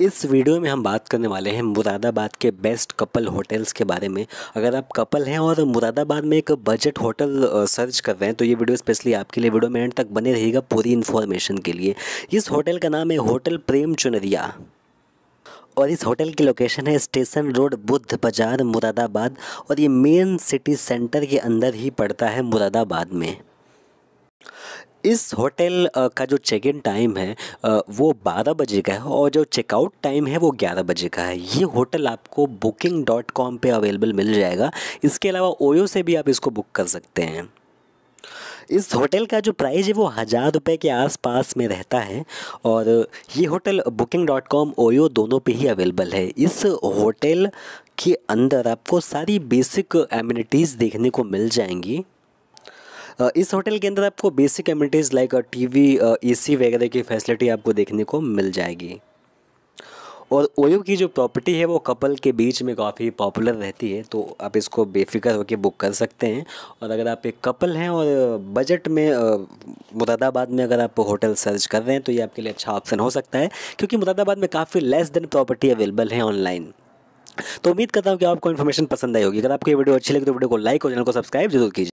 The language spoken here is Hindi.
इस वीडियो में हम बात करने वाले हैं मुरादाबाद के बेस्ट कपल होटल्स के बारे में अगर आप कपल हैं और मुरादाबाद में एक बजट होटल सर्च कर रहे हैं तो ये वीडियो स्पेशली आपके लिए वीडियो में एंड तक बने रहेगा पूरी इन्फॉर्मेशन के लिए इस होटल का नाम है होटल प्रेम चुनरिया और इस होटल की लोकेशन है स्टेशन रोड बुद्ध बाजार मुरादाबाद और ये मेन सिटी सेंटर के अंदर ही पड़ता है मुरादाबाद में इस होटल का जो चेक इन टाइम है वो बारह बजे का है और जो चेकआउट टाइम है वो ग्यारह बजे का है ये होटल आपको बुकिंग डॉट कॉम पर अवेलेबल मिल जाएगा इसके अलावा ओयो से भी आप इसको बुक कर सकते हैं इस होटल का जो प्राइस है वो हज़ार रुपये के आसपास में रहता है और ये hotel booking dot com OYO दोनों पे ही अवेलेबल है इस होटल के अंदर आपको सारी बेसिक एम्यूनिटीज़ देखने को मिल जाएंगी इस होटल के अंदर आपको basic amenities like T A C वगैरह की फैसिलिटी आपको देखने को मिल जाएगी और ओयो की जो प्रॉपर्टी है वो कपल के बीच में काफ़ी पॉपुलर रहती है तो आप इसको बेफिक्र होकर बुक कर सकते हैं और अगर आप एक कपल हैं और बजट में मुरादाबाद में अगर आप होटल सर्च कर रहे हैं तो ये आपके लिए अच्छा ऑप्शन हो सकता है क्योंकि मुरादाबाद में काफ़ी लेस देन प्रॉपर्टी अवेलेबल है ऑनलाइन तो उम्मीद करता हूँ कि आपको इन्फॉर्मेशन पसंद आई होगी अगर आपको ये वीडियो अच्छी लगी तो वीडियो को लाइक और चैनल को सब्सक्राइब जरूर कीजिए